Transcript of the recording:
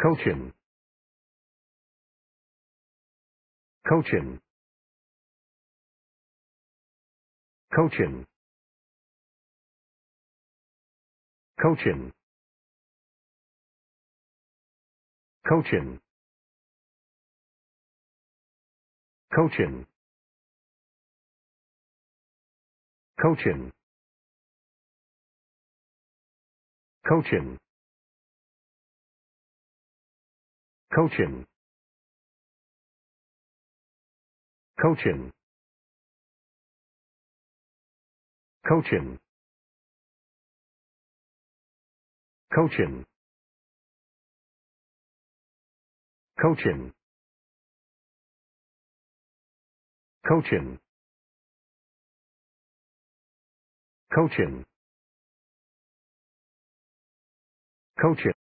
Coaching. Coaching. Coaching. Coaching. Coaching. Coaching. Coaching. Cochin. Cochin. Cochin. Cochin. Cochin. Cochin. Cochin. Cochin. Cochin.